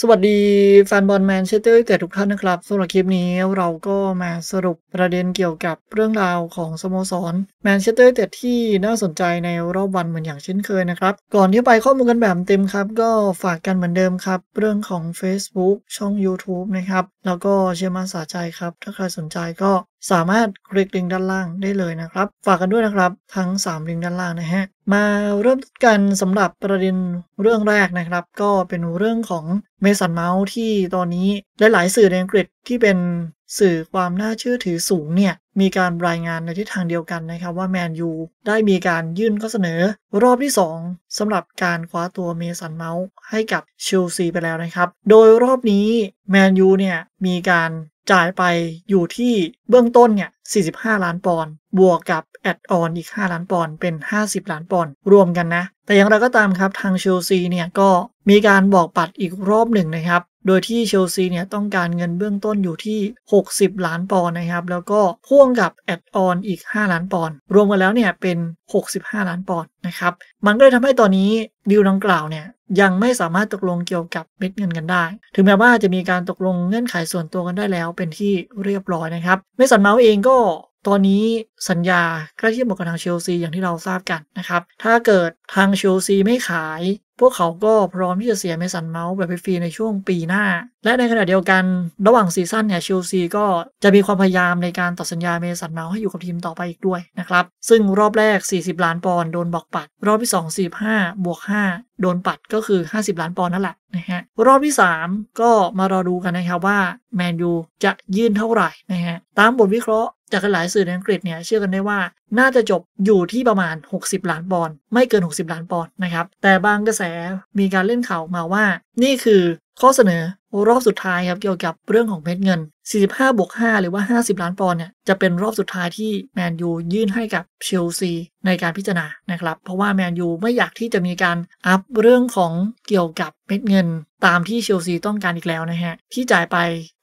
สวัสดีแฟนบอลแมนเชสเตอร์กต่ทุกท่านนะครับสำหรับคลิปนี้เราก็มาสรุปประเด็นเกี่ยวกับเรื่องราวของสโมสรแมนเชสเตอร์กต่ที่น่าสนใจในรอบวันเหมือนอย่างเช่นเคยนะครับ ก่อนที่ไปข้อมูลกันแบบเต็มครับ ก็ฝากกันเหมือนเดิมครับ เรื่องของ Facebook ช่อง YouTube นะครับ แล้วก็เชียร์มาสาใจครับ ถ้าใครสนใจก็สามารถคลิกลิงก์ด้านล่างได้เลยนะครับ ฝากกันด้วยนะครับทั้ง 3 ลิงก์ด้านล่างนะฮะมาเริ่มกันสำหรับประเด็นเรื่องแรกนะครับ ก็เป็นเรื่องของเมสันเมาส์ที่ตอนนี้หลายๆสื่อในอังกฤษที่เป็นสื่อความน่าเชื่อถือสูงเนี่ย มีการรายงานในทิศทางเดียวกันนะครับว่าแมนยูได้มีการยื่นข้อเสนอ รอบที่ 2 สำหรับการคว้าตัวเมสันเมาส์ให้กับเชลซีไปแล้วนะครับ โดยรอบนี้แมนยูเนี่ยมีการจ่ายไปอยู่ที่เบื้องต้นเนี่ย 45 ล้านปอนด์บวกกับแอดออนอีก 5 ล้านปอนด์เป็น 50 ล้านปอนด์รวมกันนะ แต่อย่างไรก็ตามครับทางเชลซีเนี่ยก็มีการบอกปัดอีกรอบหนึ่งนะครับ โดยที่เชลซีเนี่ยต้องการเงินเบื้องต้นอยู่ที่ 60 ล้านปอนด์นะครับ แล้วก็พ่วงกับแอดออนอีก 5 ล้านปอนด์รวมกันแล้วเนี่ยเป็น 65 ล้านปอนด์นะครับ มันก็เลยทำให้ตอนนี้ดีลดังกล่าวเนี่ยยังไม่สามารถตกลงเกี่ยวกับเม็ดเงินกันได้ ถึงแม้ว่าจะมีการตกลงเงื่อนไขส่วนตัวกันได้แล้ว เป็นที่เรียบร้อยนะครับเมสันเมาส์เองก็ตอนนี้สัญญาใกล้ที่หมดกับทางเชลซีอย่างที่เราทราบกันนะครับ ถ้าเกิดทางเชลซีไม่ขายพวกเขาก็พร้อมที่จะเสียเมสันเมาส์แบบฟรีในช่วงปีหน้า และในขณะเดียวกันระหว่างซีซั่นเนี่ยเชลซีก็จะมีความพยายามในการต่อสัญญาเมสันเมาส์ให้อยู่กับทีมต่อไปอีกด้วยนะครับ ซึ่งรอบแรก 40 ล้านปอนด์โดนบอกปัด รอบที่2 45บวก5โดนปัดก็คือ 50 ล้านปอนด์นั่นแหละนะฮะ รอบที่ 3 ก็มารอดูกันนะครับว่าแมนยูจะยื่นเท่าไหร่นะฮะตามบทวิเคราะห์จากหลายสื่อในอังกฤษเนี่ยเชื่อกันได้ว่าน่าจะจบอยู่ที่ประมาณ 60ล้านปอนด์ไม่เกิน 60ล้านปอนด์นะครับ แต่บางกระแสมีการเล่นข่าวมาว่านี่คือข้อเสนอรอบสุดท้ายครับเกี่ยวกับเรื่องของเม็ดเงิน 45บวก5หรือว่า 50 ล้านปอนด์เนี่ยจะเป็นรอบสุดท้ายที่แมนยูยื่นให้กับเชลซีในการพิจารณานะครับเพราะว่าแมนยูไม่อยากที่จะมีการอัพเรื่องของเกี่ยวกับเม็ดเงิน ตามที่เชลซีต้องการอีกแล้วนะฮะที่จ่ายไป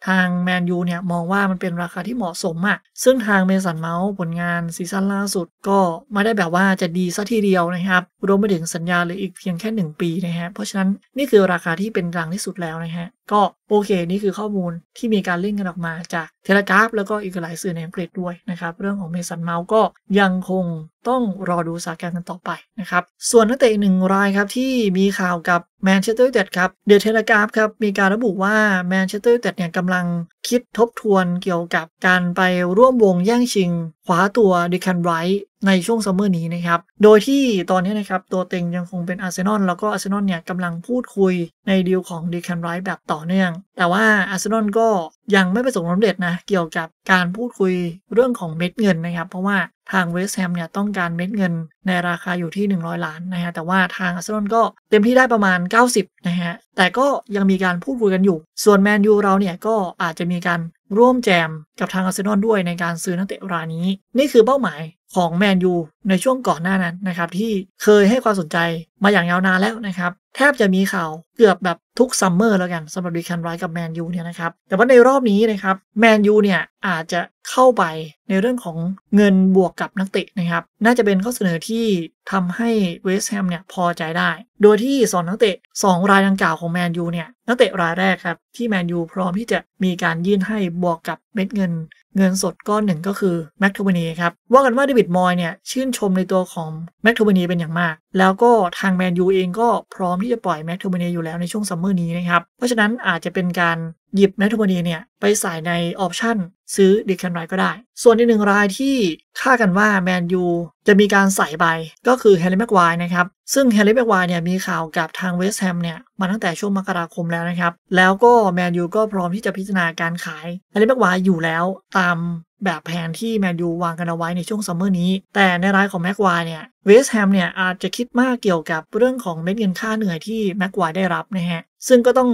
ทางแมนยูเนี่ยมองว่ามันเป็นราคาที่เหมาะสมอะซึ่งทางเมสันเมาส์ผลงานซีซั่นล่าสุด ก็ไม่ได้แบบว่าจะดีซะทีเดียวนะครับรวมไปถึงสัญญาเหลืออีกเพียงแค่ 1 ปีนะฮะเพราะฉะนั้นนี่คือราคาที่เป็นกลางที่สุดแล้วนะฮะก็็โอเค นี่คือข้อมูลที่มีการเล่นกันออกมาจากเทเลกราฟ แล้วก็อีกหลายสื่อในอังกฤษด้วยนะครับ เรื่องของเมสันเมาส์ก็ยังคงต้องรอดูสถานการณ์กันต่อไปนะครับ ส่วนนักเตะอีกหนึ่งรายครับที่มีข่าวกับแมนเชสเตอร์ยูไนเต็ดครับ เดอะเทเลกราฟครับมีการระบุว่าแมนเชสเตอร์ยูไนเต็ดเนี่ยกำลังคิดทบทวนเกี่ยวกับการไปร่วมวงแย่งชิงขวาตัวดิคันไรท์ในช่วงซัมเมอร์นี้นะครับ โดยที่ตอนนี้นะครับ ตัวเต็งยังคงเป็นอาร์เซนอลแล้วก็อาร์เซนอลเนี่ยกำลังพูดคุยในดีลของดิคันไรท์แบบต่อเนื่อง แต่ว่าอาร์เซนอลก็ยังไม่ประสบความสำเร็จนะเกี่ยวกับการพูดคุยเรื่องของเม็ดเงินนะครับ เพราะว่าทางเวสแฮมเนี่ยต้องการเม็ดเงิน ในราคาอยู่ที่ 100 ล้านนะฮะแต่ว่าทางอาร์เซนอลก็เต็มที่ได้ประมาณ 90นะฮะ แต่ก็ยังมีการพูดคุยกันอยู่ ส่วนแมนยูเราเนี่ยก็อาจจะมีการร่วมแจมกับทางอาร์เซนอลด้วยในการซื้อนักเตะรายนี้ นี่คือเป้าหมายของแมนยูในช่วงก่อนหน้านั้นนะครับ ที่เคยให้ความสนใจมาอย่างยาวนานแล้วนะครับ แทบจะมีข่าวเกือบแบบทุกซัมเมอร์แล้วกันสำหรับดิคันไรกับแมนยูเนี่ยนะครับแต่ว่าในรอบนี้นะครับแมนยูเนี่ยอาจจะเข้าไปในเรื่องของเงินบวกกับนักเตะนะครับ น่าจะเป็นข้อเสนอที่ทำให้เวสต์แฮมเนี่ยพอใจได้ โดยที่สอนนักเตะ 2 รายดังกล่าวของแมนยูเนี่ยนักเตะรายแรกครับที่แมนยูพร้อมที่จะมีการยื่นให้บวกกับเม็ดเงิน เงินสดก้อนหนึ่งก็คือแมคทเวนีครับ ว่ากันว่าเดวิดมอยเนี่ยชื่นชมในตัวของแมคทเวนีเป็นอย่างมาก แล้วก็ทางแมนยูเองก็พร้อมที่จะปล่อยแมคทเวนีอยู่แล้วในช่วงซัมเมอร์นี้นะครับ เพราะฉะนั้นอาจจะเป็นการหยิบแมคทเวนีเนี่ยไปใส่ในออปชั่นซื้อดิคันไรก็ได้ ส่วนอีกหนึ่งรายที่คาดกันว่าแมนยูจะมีการใส่ไปก็คือแฮร์รี่แม็กไวนะครับซึ่งแฮร์รี่แม็กวายเนี่ยมีข่าวกับทางเวสต์แฮมเนี่ยมาตั้งแต่ช่วงมกราคมแล้วนะครับ แล้วก็แมนยูก็พร้อมที่จะพิจารณาการขายแฮร์รี่แม็กวายอยู่แล้วตามแบบแผนที่แมนยูวางกันเอาไว้ในช่วงซัมเมอร์นี้ แต่ในรายของแม็กวายเนี่ยเวสต์แฮมเนี่ยอาจจะคิดมากเกี่ยวกับเรื่องของเม็ดเงินค่าเหนื่อยที่แม็กวายได้รับนะฮะซึ่งก็ต้อง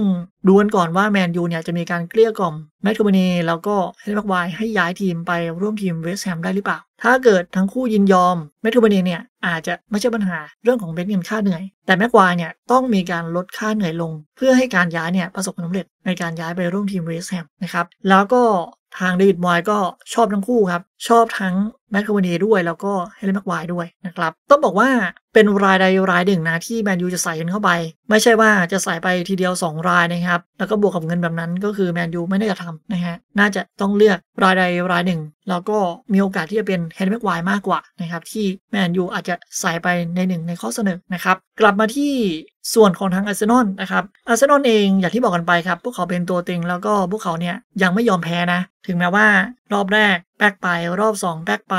ดูกันก่อนว่าแมนยูเนี่ย จะมีการเกลี้ยกล่อมแมตต์คูเบเน่แล้วก็เฮนรี่แม็กไวให้ย้ายทีมไปร่วมทีมเวสต์แฮมได้หรือเปล่า ถ้าเกิดทั้งคู่ยินยอมแมตต์คูเบเน่เนี่ยอาจจะไม่ใช่ปัญหาเรื่องของเบสเงินค่าเหนื่อย แต่แม็กไวเนี่ย ต้องมีการลดค่าเหนื่อยลง เพื่อให้การย้ายเนี่ย ประสบความสำเร็จในการย้ายไปร่วมทีมเวสต์แฮมนะครับ แล้วก็ทางเดวิดมอยก็ชอบทั้งคู่ครับชอบทั้งแมคโครเนีด้วยแล้วก็เฮเลนแม็กไวด้วยนะครับ ต้องบอกว่าเป็นรายใดรายหนึ่งนะ ที่แมนยูจะใส่เงินเข้าไปไม่ใช่ว่าจะใส่ไปทีเดียว2รายนะครับแล้วก็บวกกับเงินแบบนั้นก็คือแมนยูไม่ได้จะทำนะฮะน่าจะต้องเลือกรายใดรายหนึ่งแล้วก็มีโอกาสที่จะเป็นเฮเลนแม็กไวมากกว่านะครับที่แมนยูอาจจะใส่ไปในหนึ่งในข้อเสนอนะครับกลับมาที่ส่วนของทางอาร์เซนอลนะครับอาร์เซนอลเองอย่างที่บอกกันไปครับพวกเขาเป็นตัวเต็งแล้วก็พวกเขาเนี่ยยังไม่ยอมแพ้นะถึงแม้ว่ารอบแรกแบกไปรอบ 2แบกไป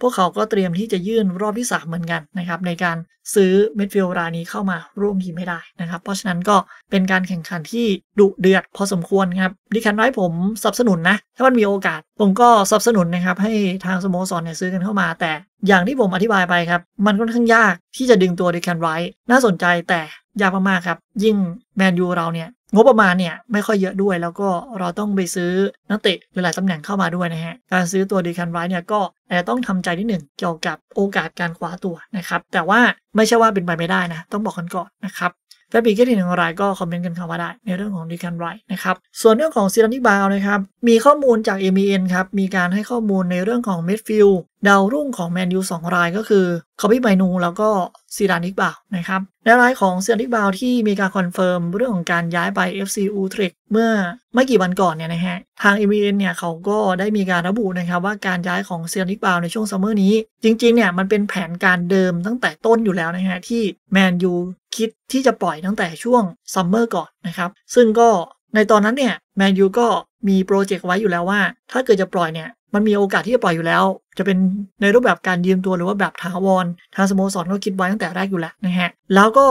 พวกเขาก็เตรียมที่จะยื่นรอบที่3เหมือนกันนะครับในการซื้อเมดฟิลรายนี้เข้ามาร่วมทีมไม่ได้นะครับเพราะฉะนั้นก็เป็นการแข่งขันที่ดุเดือดพอสมควรครับดิคันไว้ผมสนับสนุน นะ ถ้ามันมีโอกาส ผมก็สนับสนุน นะครับ ให้ทางสโมสรเนี่ยซื้อกันเข้ามา แต่อย่างที่ผมอธิบายไปครับมันค่อนข้างยากที่จะดึงตัวดิคันไว้น่าสนใจแต่ยากมากๆครับ ยิ่งแมนยูเราเนี่ยงบประมาณเนี่ยไม่ค่อยเยอะด้วย แล้วก็เราต้องไปซื้อนักเตะหลายตำแหน่งเข้ามาด้วยนะฮะ การซื้อตัวดีคันไรเนี่ยก็อาจจะต้องทำใจนิดหนึ่งเกี่ยวกับโอกาสการคว้าตัวนะครับ แต่ว่าไม่ใช่ว่าเป็นไปไม่ได้นะ ต้องบอกกันก่อนนะครับถ้ามีคิีเหนึ่งรายก็คอมเมนต์กันเข้ามาได้ในเรื่องของดีกันไรนะครับส่วนเรื่องของซีรันิบาวนะครับมีข้อมูลจาก m อ n ครับ มีการให้ข้อมูลในเรื่องของเมดฟิลดาวรุ่งของแมนยูสองรายก็คือคาบ้ไมนูแล้วก็ซีรานิบาวนะครับในรายของซีรานิบาวที่มีการคอนเฟิร์มเรื่องของการย้ายไป FC อูทริกเมื่อไม่กี่วันก่อนเนี่ยนะฮะทาง m อ n เนี่ยเขาก็ได้มีการระบุนะครับว่าการย้ายของซีรานิบาวในช่วงซัมเมอร์นี้จริงๆเนี่ยมันเป็นแผนการเดิมตั้งแต่ต้นอยู่แล้วนะฮะที่แมนยูคิดที่จะปล่อยตั้งแต่ช่วงซัมเมอร์ก่อนนะครับ ซึ่งก็ในตอนนั้นเนี่ยแมนยูก็มีโปรเจกต์ไว้อยู่แล้วว่า ถ้าเกิดจะปล่อยเนี่ย มันมีโอกาสที่จะปล่อยอยู่แล้ว จะเป็นในรูปแบบการยืมตัวหรือว่าแบบถาวรทางสโมสรก็คิดไว้ตั้งแต่แรกอยู่แล้วนะฮะ แล้วก็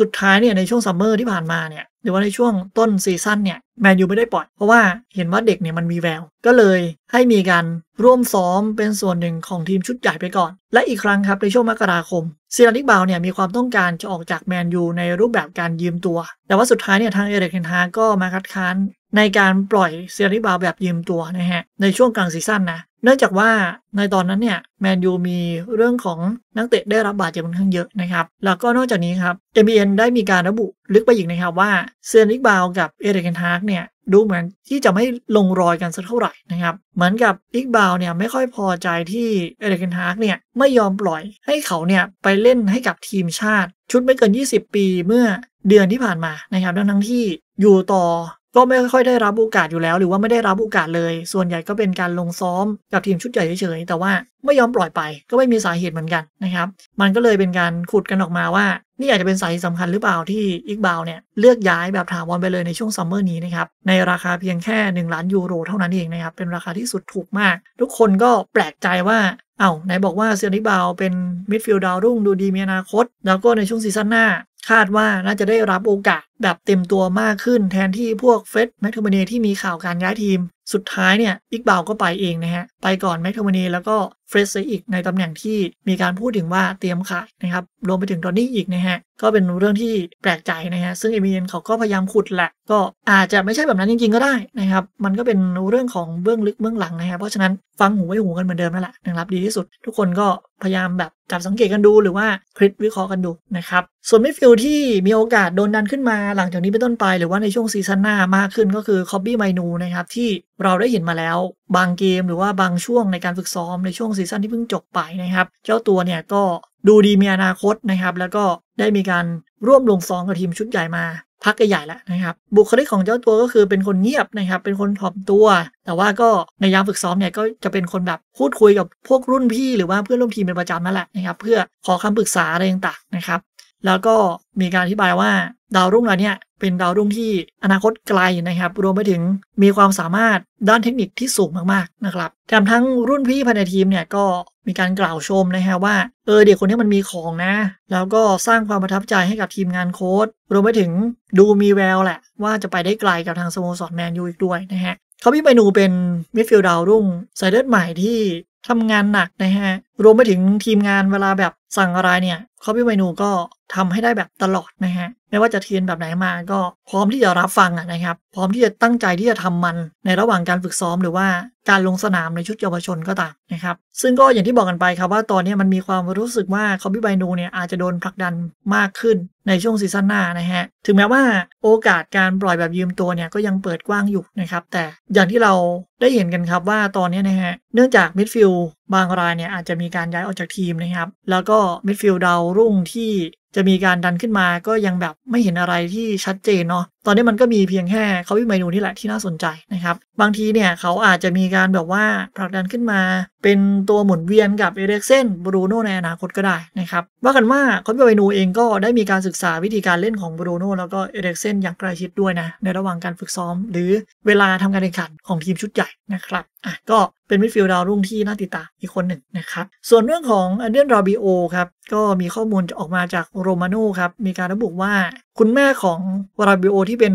สุดท้ายเนี่ยในช่วงซัมเมอร์ที่ผ่านมาเนี่ย หรือว่าในช่วงต้นซีซั่นเนี่ยแมนยูไม่ได้ปล่อย เพราะว่าเห็นว่าเด็กเนี่ยมันมีแวว ก็เลยให้มีการร่วมซ้อมเป็นส่วนหนึ่งของทีมชุดใหญ่ไปก่อน และอีกครั้งครับในช่วงมกราคม เซีานิกบาวเนี่ยมีความต้องการจะออกจากแมนยูในรูปแบบการยืมตัว แต่ว่าสุดท้ายเนี่ยทางเอเดรเฮนฮาก็มาคัดค้านในการปล่อยเซีานิกบาวแบบยืมตัวนะฮะในช่วงกลางซีซั่นนะเนื่องจากว่าในตอนนั้นเนี่ยแมนยูมีเรื่องของนักเตะได้รับบาดเจ็บค่อนข้างเยอะนะครับ แล้วก็นอกจากนี้ครับเอเบียนได้มีการระบุลึกไปอีกนะครับว่าเซนริกบาวกับเอเดรกนฮาร์กเนี่ยดูเหมือนที่จะไม่ลงรอยกันสักเท่าไหร่นะครับเหมือนกับอิกบาวเนี่ยไม่ค่อยพอใจที่เอเดรกนฮาร์กเนี่ยไม่ยอมปล่อยให้เขาเนี่ยไปเล่นให้กับทีมชาติชุดไม่เกิน 20 ปีเมื่อเดือนที่ผ่านมานะครับทั้งที่อยู่ต่อก็ไม่ค่อยได้รับโอกาสอยู่แล้ว หรือว่าไม่ได้รับโอกาสเลย ส่วนใหญ่ก็เป็นการลงซ้อมกับทีมชุดใหญ่เฉยๆแต่ว่าไม่ยอมปล่อยไป ก็ไม่มีสาเหตุเหมือนกันนะครับมันก็เลยเป็นการขุด กันออกมาว่า นี่อาจจะเป็นสาเหตุสำคัญหรือเปล่าที่อิกบาวเนี่ยเลือกย้ายแบบถาวรไปเลยในช่วงซัมเมอร์นี้ นะครับในราคาเพียงแค่1ล้านยูโรเท่านั้นเองนะครับเป็นราคาที่สุดถูกมาก ทุกคนก็แปลกใจว่าเอา้าไหนบอกว่าเซียนิบาวเป็นมิดฟิลด์ดาวรุ่งดูดีมีอนาคต แล้วก็ในช่วงซีซั่นหน้า คาดว่าน่าจะได้รับโอกาสแบบเต็มตัวมากขึ้นแทนที่พวกเฟสแมคเทมเนที่มีข่าวการย้ายทีม สุดท้ายเนี่ยอิกบาวก็ไปเองนะฮะ ไปก่อนแมคเทมเนแล้วก็เฟสอีกในตำแหน่งที่มีการพูดถึงว่าเตรียมขายนะครับรวมไปถึงตอนนี้อีกนะฮะ ก็เป็นเรื่องที่แปลกใจนะฮะ ซึ่งเอเมียนเขาก็พยายามขุดแหละ ก็อาจจะไม่ใช่แบบนั้นจริงๆ ก็ได้นะครับมันก็เป็นเรื่องของเบื้องลึกเบื้องหลังนะฮะเพราะฉะนั้นฟังหูไว้หูกันเหมือนเดิมนั่นแหละนะครับดีที่สุดทุกคนก็พยายามแบบจับสังเกตกันดูหรือว่าคลิปวิเคราะห์กันดูนะครับส่วนมิดฟิลที่มีโอกาสโดนดันขึ้นมาหลังจากนี้เป็นต้นไปหรือว่าในช่วงซีซั่นหน้ามากขึ้นก็คือคอบบี้ไมนูนะครับ ที่เราได้เห็นมาแล้วบางเกมหรือว่าบางช่วงในการฝึกซ้อมในช่วงซีซั่นที่เพิ่งจบไปนะครับ เจ้าตัวเนี่ยก็ดูดีมีอนาคตนะครับ แล้วก็ได้มีการร่วมลงซ้อมกับทีมชุดใหญ่มา พักใหญ่แล้วนะครับ บุคลิกของเจ้าตัวก็คือเป็นคนเงียบนะครับเป็นคนถ่อมตัว แต่ว่าก็ในยามฝึกซ้อมเนี่ยก็จะเป็นคนแบบพูดคุยกับพวกรุ่นพี่ หรือว่าเพื่อนร่วมทีมเป็นประจำนั่นแหละนะครับ เพื่อขอคำปรึกษาอะไรต่างๆนะครับแล้วก็มีการอธิบายว่าดาวรุ่งเรานี้เป็นดาวรุ่งที่อนาคตไกลนะครับรวมไปถึงมีความสามารถด้านเทคนิคที่สูงมากๆนะครับแถมทั้งรุ่นพี่ภายในทีมเนี่ยก็มีการกล่าวชมนะฮะว่าเออเด็กคนนี้มันมีของนะ แล้วก็สร้างความประทับใจให้กับทีมงานโค้ดรวมไปถึงดูมีแววแหละว่าจะไปได้ไกลกับทางสโมสรแมนยูอีกด้วยนะฮะเขาพี่ไปนูเป็นมิดฟิลด์ดาวรุ่งสายเลือดใหม่ที่ทำงานหนักนะฮะรวมไปถึงทีมงานเวลาแบบสั่งอะไรเนี่ยเขาพี่ไมนูก็ทำให้ได้แบบตลอดนะฮะไม่ว่าจะเทรนแบบไหนมาก็พร้อมที่จะรับฟังนะครับ พร้อมที่จะตั้งใจที่จะทำมันในระหว่างการฝึกซ้อมหรือว่าการลงสนามในชุดเยาวชนก็ตามนะครับ ซึ่งก็อย่างที่บอกกันไปครับว่าตอนนี้มันมีความรู้สึกว่าคอมบิไบนูเนี่ยอาจจะโดนผลักดันมากขึ้นในช่วงซีซั่นหน้านะฮะ ถึงแม้ว่าโอกาสการปล่อยแบบยืมตัวเนี่ยก็ยังเปิดกว้างอยู่นะครับ แต่อย่างที่เราได้เห็นกันครับว่าตอนนี้นะฮะ เนื่องจากมิดฟิลด์บางรายเนี่ยอาจจะมีการย้ายออกจากทีมนะครับ แล้วก็มิดฟิลด์ดาวรุ่งที่จะมีการดันขึ้นมาก็ยังแบไม่เห็นอะไรที่ชัดเจนเนาะตอนนี้มันก็มีเพียงแค่เขาวิเมนูที่แหละที่น่าสนใจ นะครับ บางทีเนี่ยเขาอาจจะมีการแบบว่าผลักดันขึ้นมา เป็นตัวหมุนเวียนกับเอเด็กเซนบรูโน่ในอนาคตก็ได้นะครับว่ากันว่าเขาวิเมนูเองก็ได้มีการศึกษาวิธีการเล่นของบรูโน่แล้วก็เอเด็กเซนอย่างใกล้ชิดด้วยนะในระหว่างการฝึกซ้อม หรือเวลาทำการแข่งขันของทีมชุดใหญ่นะครับอ่ะก็เป็นมิดฟิลด์ดาวรุ่งที่น่าติดตามอีกคนหนึ่งนะครับส่วนเรื่องของอเดนราบิโอครับก็มีข้อมูลออกมาจากโรมาโน่ครับมีการระบุว่าคุณแม่ของวราบิโอที่เป็น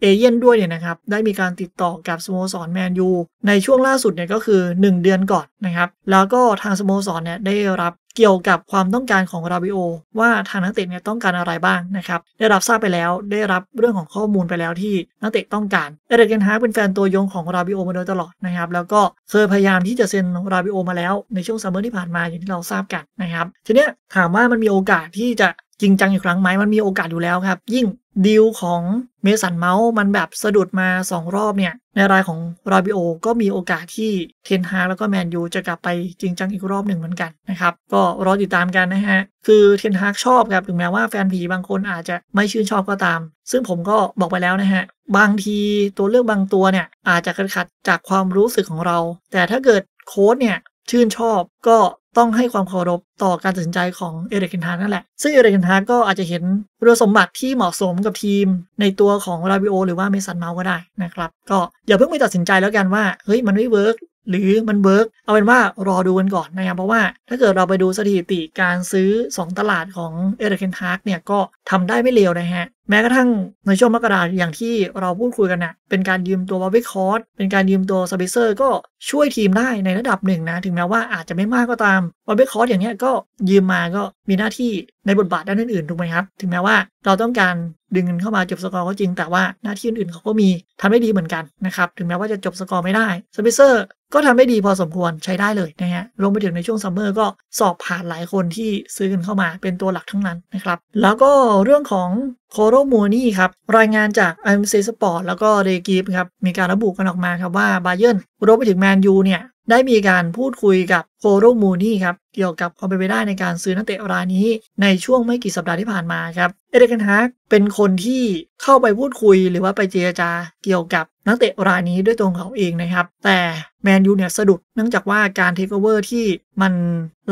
เอเย่นด้วยเนี่ยนะครับได้มีการติดต่อกับสโมสรแมนยูในช่วงล่าสุดเนี่ยก็คือ 1 เดือนก่อนนะครับแล้วก็ทางสโมสรเนี่ยได้รับเกี่ยวกับความต้องการของราบิโอว่าทางนักเตะเนี่ยต้องการอะไรบ้างนะครับได้รับทราบไปแล้วได้รับเรื่องของข้อมูลไปแล้วที่นักเตะต้องการเอเดรเกนฮาร์เป็นแฟนตัวยงของราบิโอมาโดยตลอดนะครับแล้วก็เคยพยายามที่จะเซ็นราบิโอมาแล้ว ในช่วงซัมเมอร์ที่ผ่านมาอย่างที่เราทราบกันนะครับทีนี้ถามว่ามันมีโอกาสที่จะจริงจังอีกครั้งไหมมันมีโอกาสอยู่แล้วครับ ยิ่งดีลของเมสันเมาส์มันแบบสะดุดมา 2 รอบเนี่ย ในรายของรอบิโอก็มีโอกาสที่เทนฮาแล้วก็แมนยูจะกลับไปจริงจังอีกรอบหนึ่งเหมือนกันนะครับ ก็รอติดตามกันนะฮะ คือเทนฮากชอบครับถึงแม้ว่าแฟนผีบางคนอาจจะไม่ชื่นชอบก็ตาม ซึ่งผมก็บอกไปแล้วนะฮะบางทีตัวเลือกบางตัวเนี่ยอาจจะขัดจากความรู้สึกของเรา แต่ถ้าเกิดโค้ดเนี่ยชื่นชอบก็ต้องให้ความเคารพต่อการตัดสินใจของเอเดกินทานั่นแหละ ซึ่งเอเดกินทาก็อาจจะเห็นคุณสมบัติที่เหมาะสมกับทีม ในตัวของราบิโอหรือว่าเมสันเมาก็ได้นะครับ ก็อย่าเพิ่งไปตัดสินใจแล้วกันว่า เฮ้ยมันไม่เวิร์กหรือมันเวิร์กเอาเป็นว่ารอดูกันก่อนนะครับ เพราะว่าถ้าเกิดเราไปดูสถิติการซื้อ 2 ตลาดของเอเดเคนทาร์กเนี่ย ก็ทำได้ไม่เลวนะฮะ แม้กระทั่งในช่วงมกราอย่างที่เราพูดคุยกันนะ่ะเป็นการยืมตัวบาร์บี้คอสเป็นการยืมตัวสเิเซอร์ก็ช่วยทีมได้ในระดับหนึ่งนะ ถึงแม้ว่าอาจจะไม่มากก็ตามบาร์บี้คอสอย่างเนี้ยก็ยืมมาก็มีหน้าที่ในบทบาทด้านอื่นๆถูกไหมครับถึงแม้ว่าเราต้องการดึงเงินเข้ามาจบสกอร์ก็จริง แต่ว่าหน้าที่อื่น ๆเขาก็มีทำได้ดีเหมือนกันนะครับถึงแม้ว่าจะจบสกอร์ไม่ได้สเิเซอร์ก็ทำได้ดีพอสมควรใช้ได้เลยนะฮะรวมไปถึงในช่วงซัมเมอร์ก็สอบผ่านหลายคนที่ซื้อกันเข้ามาเป็นตัวหลักทั้งนั้นนะครับ แล้วก็เรื่องของโคโรมนี่ครับ รายงานจาก IMC Sport แล้วก็เดกีฟครับ มีการระบุกันออกมาครับว่าบาเยร์นรวมไปถึงแมนยูเนี่ย ได้มีการพูดคุยกับโคโรมูนี่ครับ เกี่ยวกับความเป็นไปได้ในการซื้อนักเตะรายนี้ ในช่วงไม่กี่สัปดาห์ที่ผ่านมาครับเอเดนฮาร์กเป็นคนที่เข้าไปพูดคุย หรือว่าไปเจรจาเกี่ยวกับนักเตะรายนี้ด้วยตัวของเขาเองนะครับ แต่แมนยูเนี่ยสะดุดเนื่องจากว่าการเทคโอเวอร์ที่มัน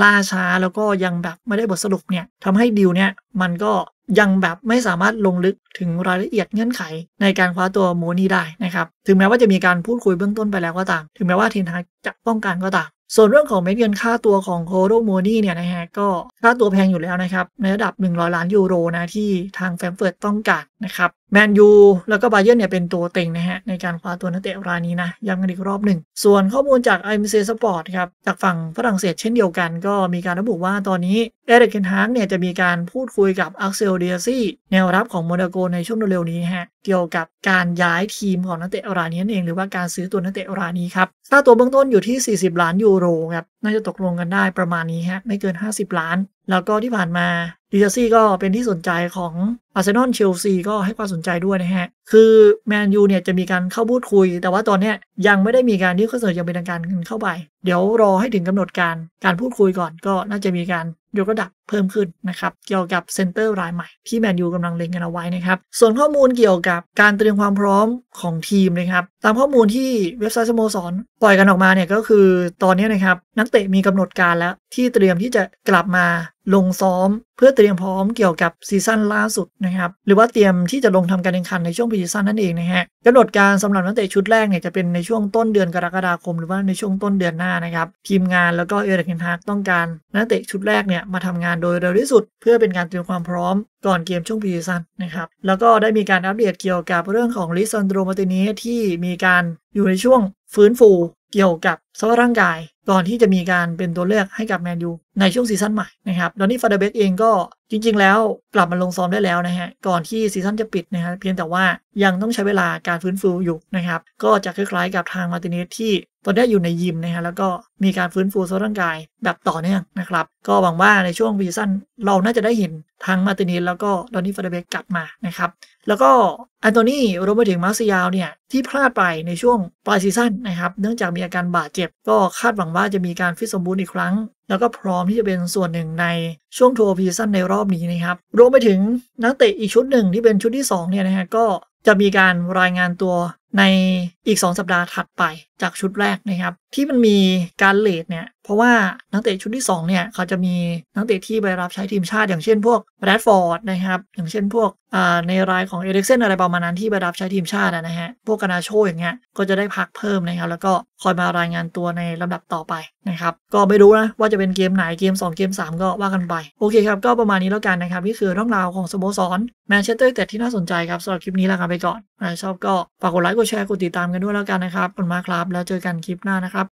ล่าช้าแล้วก็ยังแบบไม่ได้บทสรุปเนี่ยทำให้ดิวเนี่ยมันก็ยังแบบไม่สามารถลงลึกถึงรายละเอียดเงื่อนไขในการคว้าตัวโมนี่ได้นะครับ ถึงแม้ว่าจะมีการพูดคุยเบื้องต้นไปแล้วก็ตาม ถึงแม้ว่าทีนฮากจะป้องกันก็ตามส่วนเรื่องของเม็ดเงินค่าตัวของโคโรโมนี่เนี่ยนะฮะก็ค่าตัวแพงอยู่แล้วนะครับ ในระดับ 100ล้านยูโรนะที่ทางแฟรงเฟิร์ตต้องการนะครับแมนยูแล้วก็บาเยอร์เนี่ยเป็นตัวเต็งนะฮะ ในการคว้าตัวนักเตะรายนี้นะย้ำกันอีกรอบหนึ่ง ส่วนข้อมูลจาก i m c Sport ครับ จากฝั่งฝรั่งเศสเช่นเดียวกันก็มีการระบุว่าตอนนี้ เอรดกเกนฮากเนี่ยจะมีการพูดคุยกับอักเซลเดียซี่แนวรับของโมนาโกในช่วงเร็วนี้ฮะ เกี่ยวกับการย้ายทีมของนักเตะรายนี้นเองหรือว่าการซื้อตัวนักเตะรายนี้ครับค่าตัวเบื้องต้นอยู่ที่ 40ล้านยูโรครับน่าจะตกลงกันได้ประมาณนี้ฮะไม่เกิน 50ล้านแล้วก็ที่ผ่านมาดเจาซี่ก็เป็นที่สนใจของอาร์เซนอลเชลซีก็ให้ความสนใจด้วยนะฮะ คือแมนยูเนี่ย จะมีการเข้าพูดคุย แต่ว่าตอนเนี้ยยังไม่ได้มีการยื่นข้อเสนอยังเป็นทางการเข้าไป เดี๋ยวรอให้ถึงกำหนดการการพูดคุยก่อนก็น่าจะมีการ ยกระดับเพิ่มขึ้นนะครับเกี่ยวกับเซ็นเตอร์รายใหม่ที่แมนยูกำลังเล็งกันเอาไว้นะครับ ส่วนข้อมูลเกี่ยวกับการเตรียมความพร้อมของทีมนะครับ ตามข้อมูลที่เว็บไซต์สโมสร ปล่อยกันออกมาเนี่ยก็คือตอนนี้นะครับ นักเตะมีกำหนดการแล้วที่เตรียมที่จะกลับมาลงซ้อม เพื่อเตรียมพร้อมเกี่ยวกับซีซั่นล่าสุดนะครับ หรือว่าเตรียมที่จะลงทำการแข่งขันในช่วงปีซีซั่นนั่นเองนะฮะกำหนดการสำหรับนักเตะชุดแรกเนี่ยจะเป็นในช่วงต้นเดือนกรกฎาคม หรือว่าในช่วงต้นเดือนหน้านะครับทีมงานแล้วก็เอเดนฮ์กต้องการนักเตะชุดแรกเนี่ยมาทำงานานโดยเร็วที่สุดเพื่อเป็นการเตรียมความพร้อมก่อนเกมช่วงพีซันนะครับ แล้วก็ได้มีการอัปเดตเกี่ยวกับเรื่องของลิซันโดมาตินีที่มีการอยู่ในช่วงฟื้นฟูเกี่ยวกับสภาพร่างกาย ก่อนที่จะมีการเป็นตัวเลือกให้กับแมนยูในช่วงซีซั่นใหม่นะครับดอนนี่ฟาเดเบกเองก็จริงๆ แล้วกลับมาลงซ้อมได้แล้วนะฮะก่อนที่ซีซั่นจะปิดนะฮะเพียงแต่ว่ายังต้องใช้เวลาการฟื้นฟูอยู่นะครับก็จะคล้ายๆกับทางมาตินีที่ตอนนี้อยู่ในยิมนะฮะแล้วก็มีการฟื้นฟูสภาพร่างกายแบบต่อเนื่องนะครับก็หวังว่าในช่วงวีซั่นเราน่าจะได้เห็นทั้งมาตินีแล้วก็ดอนนี่ฟาเดเบกกลับมานะครับแล้วก็อันโตนี่รวมไปถึงมาร์ซิยาวเนี่ยที่พลาดไปในช่วงปลายซีซั่นนะครับเนื่องจากมีอาการบาดเจ็บ ก็คาดหวังว่าจะมีการฟิตสมบูรณ์อีกครั้ง แล้วก็พร้อมที่จะเป็นส่วนหนึ่งในช่วงทัวร์พีซั่นในรอบนี้นะครับรวมไปถึงนักเตะอีกชุดหนึ่งที่เป็นชุดที่2เนี่ยนะฮะก็จะมีการรายงานตัวในอีก 2 สัปดาห์ถัดไปจากชุดแรกนะครับ ที่มันมีการเลทเนี่ย เพราะว่านักเตะชุดที่2เนี่ยเขาจะมีนักเตะที่ไปรับใช้ทีมชาติอย่างเช่นพวกแบรดฟอร์ดนะครับ อย่างเช่นพวกในรายของเอเด็กเซนอะไรประมาณนั้นที่ไปรับใช้ทีมชาตินะฮะพวกกนาโชอย่างเงี้ยก็จะได้พักเพิ่มนะครับ แล้วก็คอยมารายงานตัวในลำดับต่อไปนะครับก็ไม่รู้นะว่าจะเป็นเกมไหนเกม2เกม3 ก็ว่ากันไปโอเคครับก็ประมาณนี้แล้วกันนะครับนี่คือเรื่องราวของสโมสรแมนเชสเตอร์แต่ที่น่าสนใจครับสำหรับคลิปนี้ลากันไปก่อนชอบก็ฝากกดไลค์กดดแชร์กดติดตามกันด้วยแล้วกันนะครับขอบคุณมากครับ แล้วเจอกันคลิปหน้านะครับ